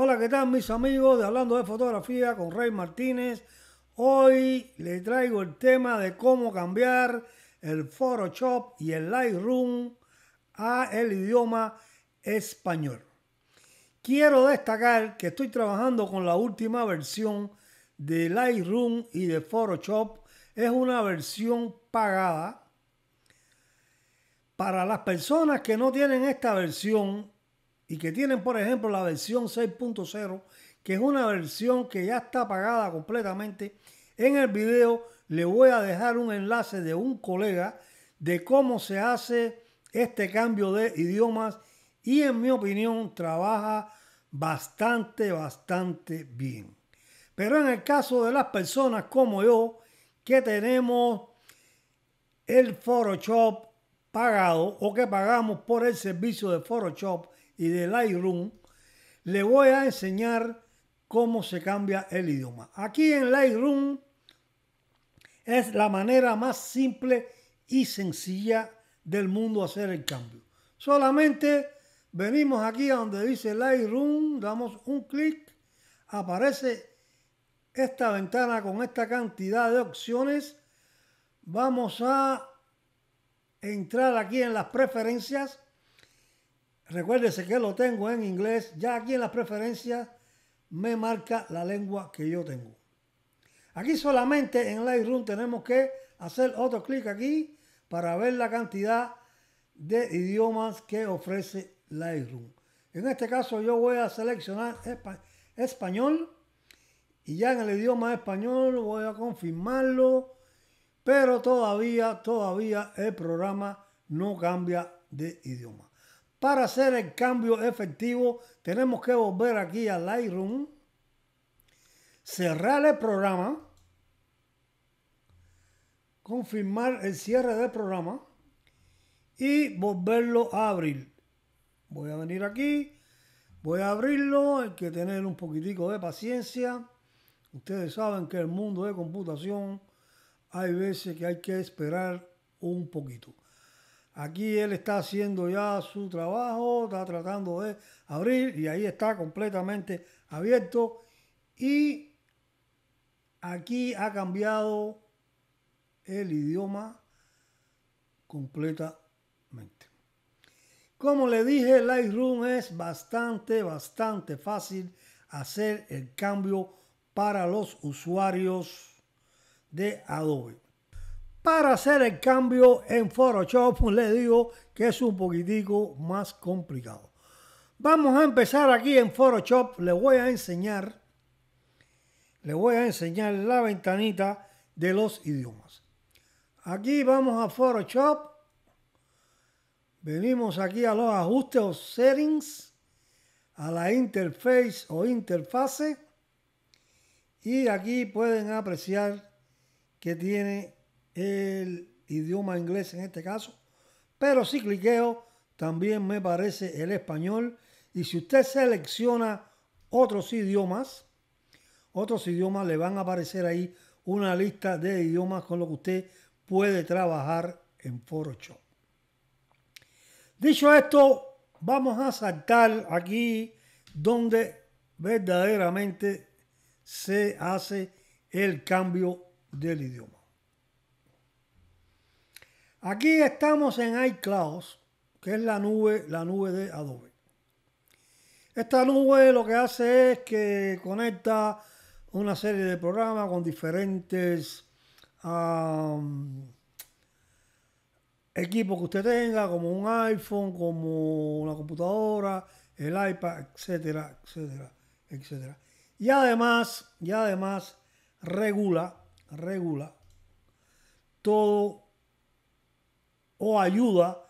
Hola, ¿qué tal mis amigos de Hablando de Fotografía con Rey Martínez? Hoy les traigo el tema de cómo cambiar el Photoshop y el Lightroom a el idioma español. Quiero destacar que estoy trabajando con la última versión de Lightroom y de Photoshop. Es una versión pagada. Para las personas que no tienen esta versión, y que tienen, por ejemplo, la versión 6.0, que es una versión que ya está pagada completamente. En el video le voy a dejar un enlace de un colega de cómo se hace este cambio de idiomas y en mi opinión trabaja bastante, bastante bien. Pero en el caso de las personas como yo, que tenemos el Photoshop pagado o que pagamos por el servicio de Photoshop, y de Lightroom, le voy a enseñar cómo se cambia el idioma. Aquí en Lightroom es la manera más simple y sencilla del mundo hacer el cambio. Solamente venimos aquí a donde dice Lightroom, damos un clic, aparece esta ventana con esta cantidad de opciones. Vamos a entrar aquí en las preferencias Recuérdese que lo tengo en inglés. Ya aquí en las preferencias me marca la lengua que yo tengo. Aquí solamente en Lightroom tenemos que hacer otro clic aquí para ver la cantidad de idiomas que ofrece Lightroom. En este caso yo voy a seleccionar español y ya en el idioma español voy a confirmarlo, pero todavía, todavía el programa no cambia de idioma. Para hacer el cambio efectivo tenemos que volver aquí a Lightroom, cerrar el programa, confirmar el cierre del programa y volverlo a abrir. Voy a venir aquí, voy a abrirlo, hay que tener un poquitico de paciencia. Ustedes saben que el mundo de computación hay veces que hay que esperar un poquito. Aquí él está haciendo ya su trabajo, está tratando de abrir y ahí está completamente abierto. Y aquí ha cambiado el idioma completamente. Como le dije, Lightroom es bastante, bastante fácil hacer el cambio para los usuarios de Adobe. Para hacer el cambio en Photoshop les digo que es un poquitico más complicado. Vamos a empezar aquí en Photoshop. Les voy a enseñar, les voy a enseñar la ventanita de los idiomas. Aquí vamos a Photoshop. Venimos aquí a los ajustes o settings, a la interface o interfase. Y aquí pueden apreciar que tiene el idioma inglés en este caso, pero si cliqueo también me parece el español y si usted selecciona otros idiomas, otros idiomas le van a aparecer ahí una lista de idiomas con lo que usted puede trabajar en Shop. Dicho esto, vamos a saltar aquí donde verdaderamente se hace el cambio del idioma. Aquí estamos en iCloud, que es la nube, la nube de Adobe. Esta nube lo que hace es que conecta una serie de programas con diferentes equipos que usted tenga, como un iPhone, como una computadora, el iPad, etcétera, etcétera, etcétera. Y además, y además regula, regula todo o ayuda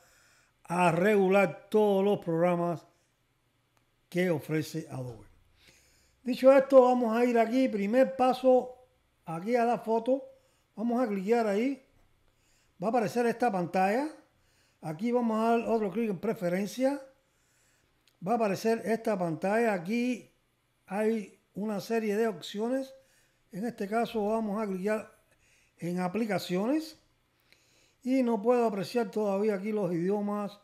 a regular todos los programas que ofrece Adobe. Dicho esto, vamos a ir aquí, primer paso, aquí a la foto. Vamos a clicar ahí. Va a aparecer esta pantalla. Aquí vamos a dar otro clic en preferencia. Va a aparecer esta pantalla. Aquí hay una serie de opciones. En este caso vamos a clicar en aplicaciones y no puedo apreciar todavía aquí los idiomas.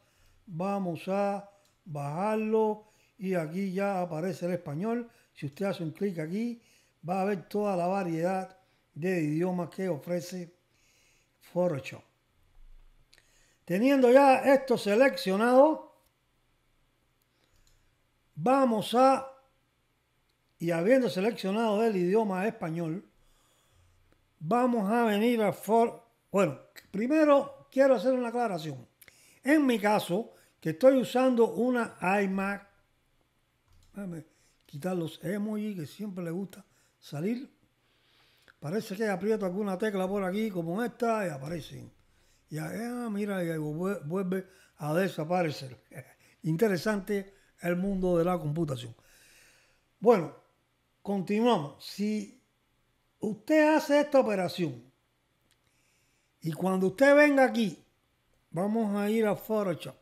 Vamos a bajarlo y aquí ya aparece el español. Si usted hace un clic aquí, va a ver toda la variedad de idiomas que ofrece Photoshop. Teniendo ya esto seleccionado, vamos a, y habiendo seleccionado el idioma español, vamos a venir a For bueno, primero quiero hacer una aclaración. En mi caso, que estoy usando una iMac, déjame quitar los emojis que siempre le gusta salir. Parece que aprieto alguna tecla por aquí como esta y aparecen. Y ah, mira, y vuelve a desaparecer. Interesante el mundo de la computación. Bueno, continuamos. Si usted hace esta operación y cuando usted venga aquí, vamos a ir a Photoshop.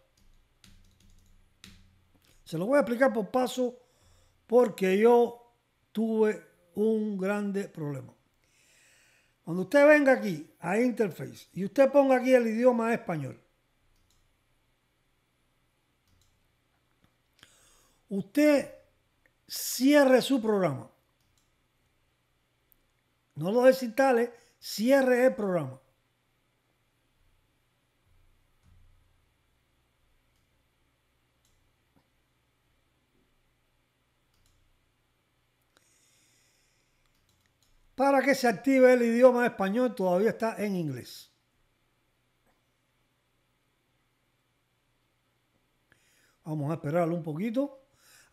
Se lo voy a explicar por paso porque yo tuve un grande problema. Cuando usted venga aquí a Interface y usted ponga aquí el idioma español, usted cierre su programa. No lo desinstale, cierre el programa. para que se active el idioma español, todavía está en inglés. Vamos a esperarlo un poquito.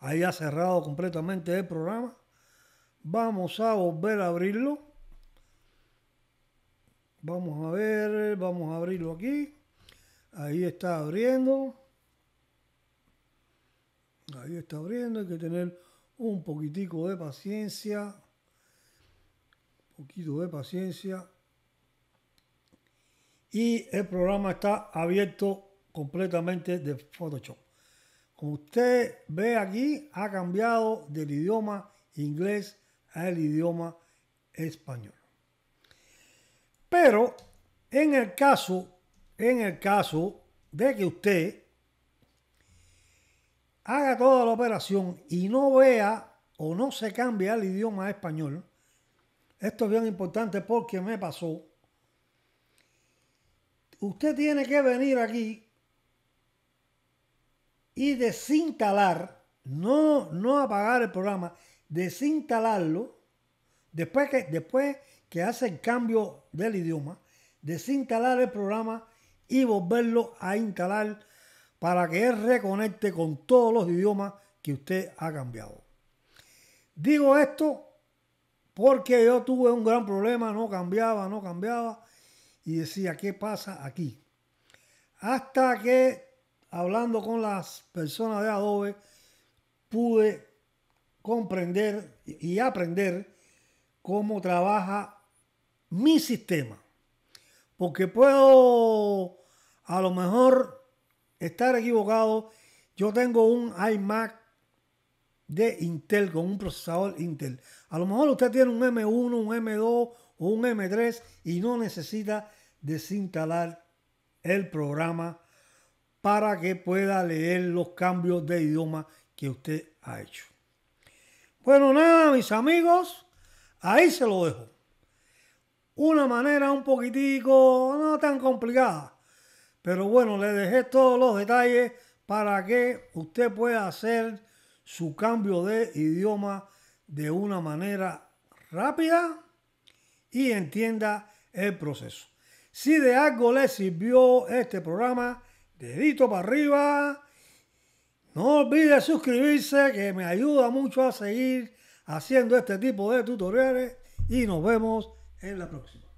Ahí ha cerrado completamente el programa. Vamos a volver a abrirlo. Vamos a ver, vamos a abrirlo aquí. Ahí está abriendo. Ahí está abriendo. Hay que tener un poquitico de paciencia poquito de paciencia. Y el programa está abierto completamente de Photoshop. Como usted ve aquí, ha cambiado del idioma inglés al idioma español. Pero en el caso, en el caso de que usted haga toda la operación y no vea o no se cambie al idioma español, esto es bien importante porque me pasó. Usted tiene que venir aquí y desinstalar, no, no apagar el programa, desinstalarlo. Después que, después que hace el cambio del idioma, desinstalar el programa y volverlo a instalar para que él reconecte con todos los idiomas que usted ha cambiado. Digo esto porque yo tuve un gran problema, no cambiaba, no cambiaba. Y decía, ¿qué pasa aquí? Hasta que, hablando con las personas de Adobe, pude comprender y aprender cómo trabaja mi sistema. Porque puedo a lo mejor estar equivocado. Yo tengo un iMac de Intel con un procesador Intel. A lo mejor usted tiene un M1, un M2 o un M3 y no necesita desinstalar el programa para que pueda leer los cambios de idioma que usted ha hecho. Bueno, nada, mis amigos, ahí se lo dejo. Una manera un poquitico, no tan complicada, pero bueno, le dejé todos los detalles para que usted pueda hacer su cambio de idioma de una manera rápida y entienda el proceso. Si de algo les sirvió este programa, dedito para arriba. No olvide suscribirse que me ayuda mucho a seguir haciendo este tipo de tutoriales y nos vemos en la próxima.